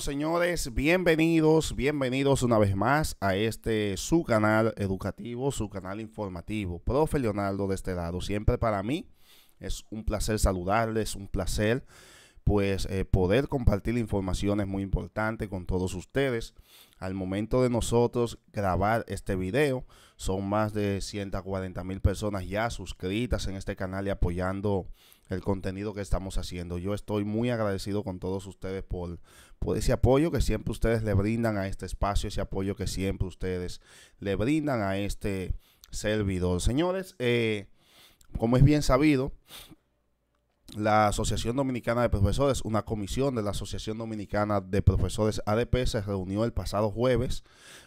señores, bienvenidos, bienvenidos una vez más a este su canal educativo, su canal informativo. Profe Leonardo de este lado, siempre para mí es un placer saludarles, un placer pues eh, poder compartir información es muy importante con todos ustedes. Al momento de nosotros grabar este video, son más de 140 mil personas ya suscritas en este canal y apoyando el contenido que estamos haciendo. Yo estoy muy agradecido con todos ustedes por, por ese apoyo que siempre ustedes le brindan a este espacio, ese apoyo que siempre ustedes le brindan a este servidor. Señores, eh, como es bien sabido, la Asociación Dominicana de Profesores, una comisión de la Asociación Dominicana de Profesores ADP, se reunió el pasado jueves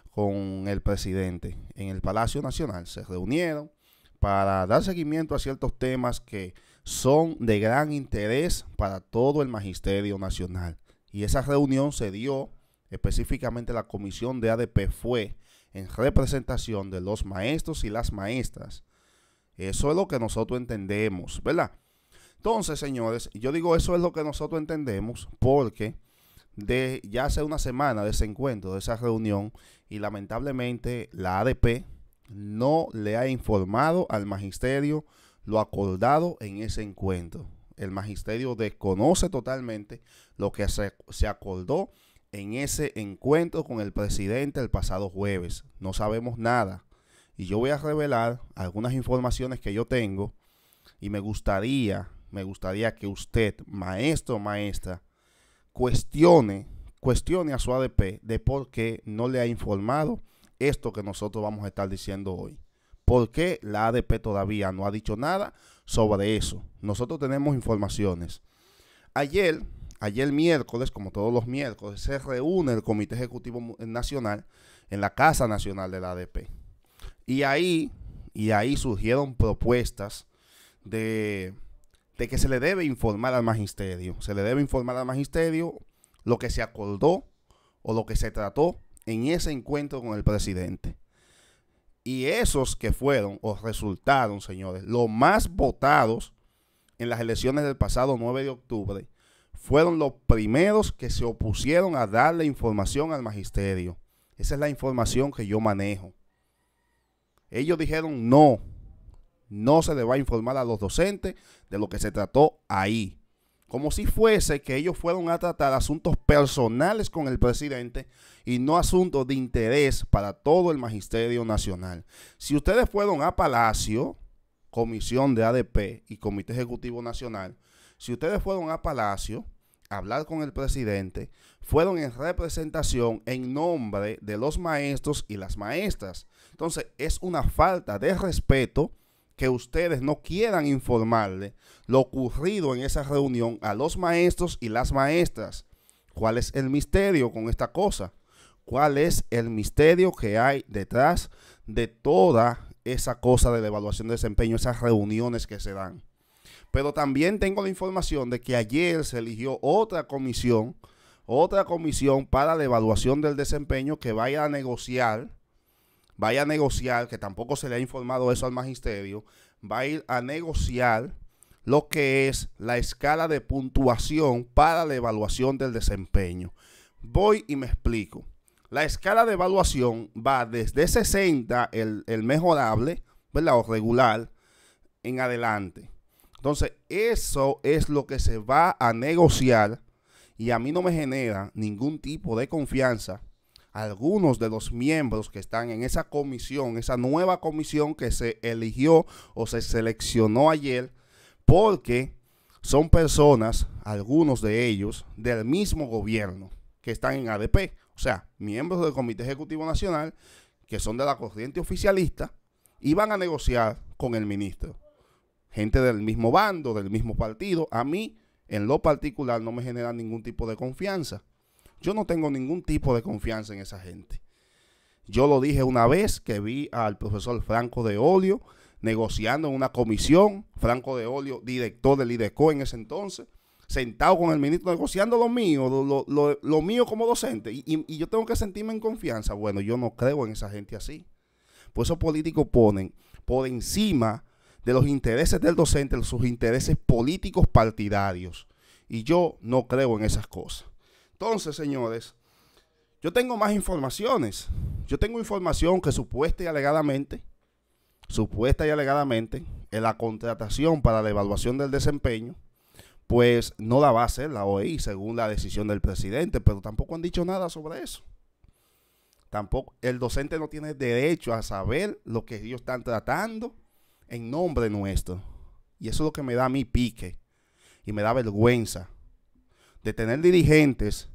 con el presidente en el Palacio Nacional. Se reunieron para dar seguimiento a ciertos temas que son de gran interés para todo el Magisterio Nacional. Y esa reunión se dio específicamente la comisión de ADP fue en representación de los maestros y las maestras. Eso es lo que nosotros entendemos, ¿verdad? Entonces, señores, yo digo eso es lo que nosotros entendemos porque de ya hace una semana de ese encuentro, de esa reunión, y lamentablemente la ADP no le ha informado al magisterio lo acordado en ese encuentro. El magisterio desconoce totalmente lo que se, acordó en ese encuentro con el presidente el pasado jueves. No sabemos nada. Y yo voy a revelar algunas informaciones que yo tengo y me gustaría, me gustaría que usted, maestro maestra, cuestione, cuestione a su ADP de por qué no le ha informado esto que nosotros vamos a estar diciendo hoy. ¿Por qué la ADP todavía no ha dicho nada sobre eso? Nosotros tenemos informaciones. Ayer, ayer miércoles, como todos los miércoles, se reúne el Comité Ejecutivo Nacional en la Casa Nacional de la ADP. Y ahí, y ahí surgieron propuestas de, de que se le debe informar al magisterio. Se le debe informar al magisterio lo que se acordó o lo que se trató en ese encuentro con el presidente. Y esos que fueron o resultaron, señores, los más votados en las elecciones del pasado 9 de octubre, fueron los primeros que se opusieron a darle información al magisterio. Esa es la información que yo manejo. Ellos dijeron no, no se le va a informar a los docentes de lo que se trató ahí como si fuese que ellos fueron a tratar asuntos personales con el presidente y no asuntos de interés para todo el magisterio nacional. Si ustedes fueron a Palacio, comisión de ADP y Comité Ejecutivo Nacional, si ustedes fueron a Palacio a hablar con el presidente, fueron en representación en nombre de los maestros y las maestras. Entonces es una falta de respeto que ustedes no quieran informarle lo ocurrido en esa reunión a los maestros y las maestras. ¿Cuál es el misterio con esta cosa? ¿Cuál es el misterio que hay detrás de toda esa cosa de la evaluación de desempeño, esas reuniones que se dan? Pero también tengo la información de que ayer se eligió otra comisión, otra comisión para la evaluación del desempeño que vaya a negociar vaya a negociar, que tampoco se le ha informado eso al magisterio, va a ir a negociar lo que es la escala de puntuación para la evaluación del desempeño. Voy y me explico. La escala de evaluación va desde 60, el, mejorable, ¿verdad? O regular, en adelante. Entonces, eso es lo que se va a negociar y a mí no me genera ningún tipo de confianza algunos de los miembros que están en esa comisión, esa nueva comisión que se eligió o se seleccionó ayer, porque son personas, algunos de ellos, del mismo gobierno que están en ADP, o sea, miembros del Comité Ejecutivo Nacional que son de la corriente oficialista y van a negociar con el ministro. Gente del mismo bando, del mismo partido, a mí en lo particular no me genera ningún tipo de confianza. Yo no tengo ningún tipo de confianza en esa gente. Yo lo dije una vez que vi al profesor Franco de Olio negociando en una comisión, Franco de Olio, director del IDECO en ese entonces, sentado con el ministro negociando lo mío, lo, mío como docente, y, yo tengo que sentirme en confianza. Bueno, yo no creo en esa gente así. Por pues eso políticos ponen por encima de los intereses del docente sus intereses políticos partidarios. Y yo no creo en esas cosas. Entonces, señores, yo tengo más informaciones. Yo tengo información que supuesta y alegadamente, supuesta y alegadamente, en la contratación para la evaluación del desempeño, pues no la va a hacer la OEI según la decisión del presidente, pero tampoco han dicho nada sobre eso. Tampoco el docente no tiene derecho a saber lo que ellos están tratando en nombre nuestro. Y eso es lo que me da a pique y me da vergüenza de tener dirigentes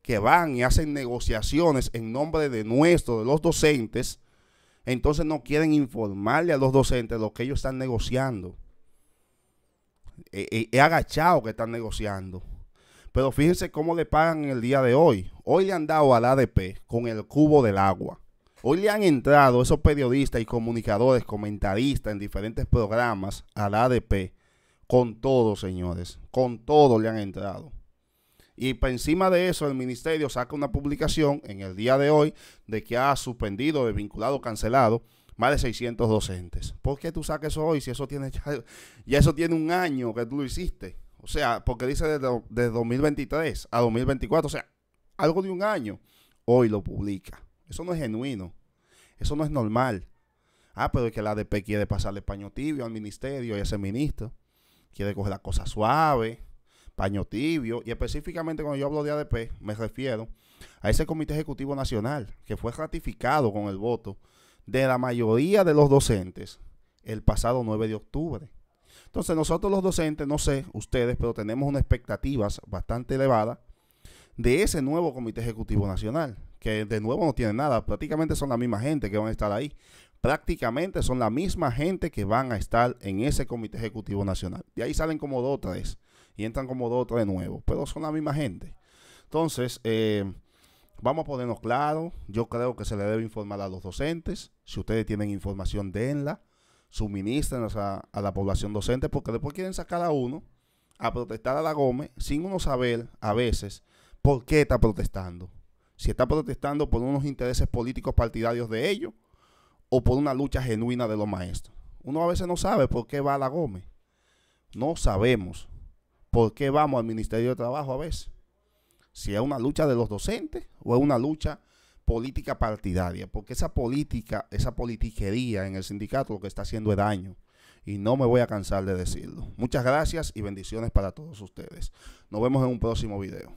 que van y hacen negociaciones en nombre de nuestro, de los docentes, entonces no quieren informarle a los docentes lo que ellos están negociando. He, e, e agachado que están negociando. Pero fíjense cómo le pagan en el día de hoy. Hoy le han dado al ADP con el cubo del agua. Hoy le han entrado esos periodistas y comunicadores, comentaristas en diferentes programas al ADP. Con todo, señores. Con todo le han entrado. Y por encima de eso, el ministerio saca una publicación en el día de hoy de que ha suspendido, desvinculado, cancelado más de 600 docentes. ¿Por qué tú sacas eso hoy si eso tiene ya, eso tiene un año que tú lo hiciste? O sea, porque dice desde, 2023 a 2024, o sea, algo de un año, hoy lo publica. Eso no es genuino, eso no es normal. Ah, pero es que la ADP quiere pasarle paño tibio al ministerio y a ese ministro. Quiere coger la cosa suave paño tibio, y específicamente cuando yo hablo de ADP, me refiero a ese Comité Ejecutivo Nacional que fue ratificado con el voto de la mayoría de los docentes el pasado 9 de octubre. Entonces nosotros los docentes, no sé ustedes, pero tenemos unas expectativas bastante elevadas de ese nuevo Comité Ejecutivo Nacional, que de nuevo no tiene nada, prácticamente son la misma gente que van a estar ahí, prácticamente son la misma gente que van a estar en ese Comité Ejecutivo Nacional. De ahí salen como dos o tres y entran como dos o tres nuevos, pero son la misma gente. Entonces, eh, vamos a ponernos claro, yo creo que se le debe informar a los docentes, si ustedes tienen información, denla, suministren a, la población docente, porque después quieren sacar a uno a protestar a la Gómez sin uno saber a veces por qué está protestando. Si está protestando por unos intereses políticos partidarios de ellos o por una lucha genuina de los maestros. Uno a veces no sabe por qué va a la Gómez. No sabemos. ¿por qué vamos al Ministerio de Trabajo a veces? Si es una lucha de los docentes o es una lucha política partidaria, porque esa política, esa politiquería en el sindicato lo que está haciendo es daño. Y no me voy a cansar de decirlo. Muchas gracias y bendiciones para todos ustedes. Nos vemos en un próximo video.